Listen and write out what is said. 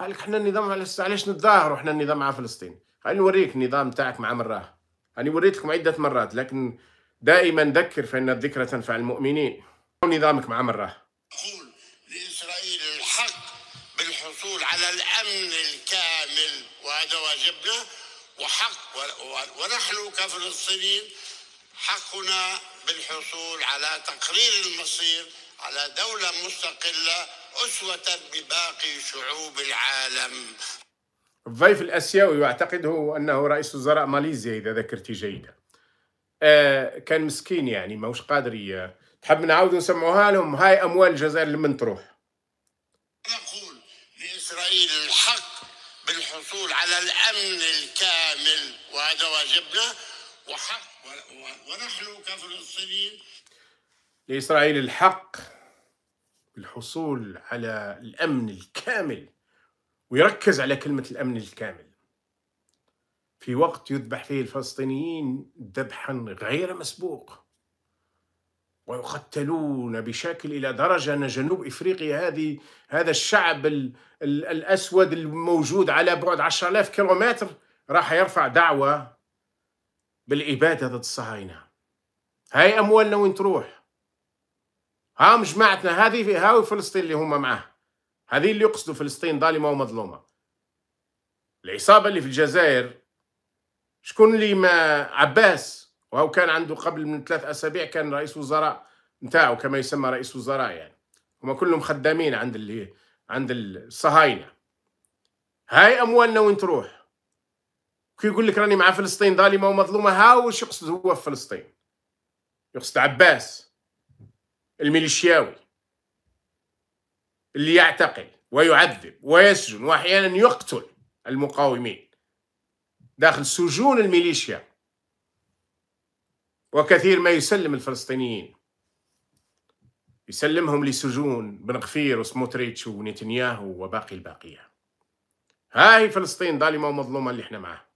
قال لك احنا النظام على علاش نتظاهروا احنا النظام مع فلسطين خليني نوريك النظام تاعك مع مراه أنا وريت لكم عدة مرات لكن دائما ذكر فإن الذكرى تنفع المؤمنين نظامك مع مراه قول لإسرائيل الحق بالحصول على الأمن الكامل وهذا واجبنا وحق ونحن كفلسطينيين حقنا بالحصول على تقرير المصير على دولة مستقلة أسوة بباقي شعوب العالم الضيف الاسيوي واعتقده انه رئيس وزراء ماليزيا اذا ذكرتي جيدا آه كان مسكين يعني ماهوش قادر ي... تحب نعاود نسمعوها لهم هاي اموال الجزائر لمن تروح نقول لاسرائيل الحق بالحصول على الامن الكامل وهذا واجبنا وحق ونحن كفلسطينيين لاسرائيل الحق الحصول على الامن الكامل ويركز على كلمه الامن الكامل في وقت يذبح فيه الفلسطينيين ذبحا غير مسبوق ويقتلون بشكل الى درجه ان جنوب افريقيا هذه هذا الشعب الـ الـ الاسود الموجود على بعد 10000 كيلومتر راح يرفع دعوه بالاباده ضد الصهاينه هاي اموالنا وين تروح هاهم جماعتنا هذه هاو فلسطين اللي هما معاه هذه اللي يقصدوا فلسطين ظالمة ومظلومة العصابة اللي في الجزائر شكون اللي ما عباس وهو كان عنده قبل من ثلاث أسابيع كان رئيس وزراء نتاعو كما يسمى رئيس وزراء يعني هما كلهم خدامين عند اللي عند الصهاينة هاي أموالنا وين تروح كي يقول لك راني مع فلسطين ظالمة ومظلومة هاو واش يقصد هو في فلسطين يقصد عباس الميليشياوي اللي يعتقل ويعذب ويسجن واحيانا يقتل المقاومين داخل سجون الميليشيا وكثير ما يسلم الفلسطينيين يسلمهم لسجون بن غفير وسموتريتش ونتنياهو وباقي الباقيه هاي فلسطين ظالمه ومظلومه اللي احنا معاها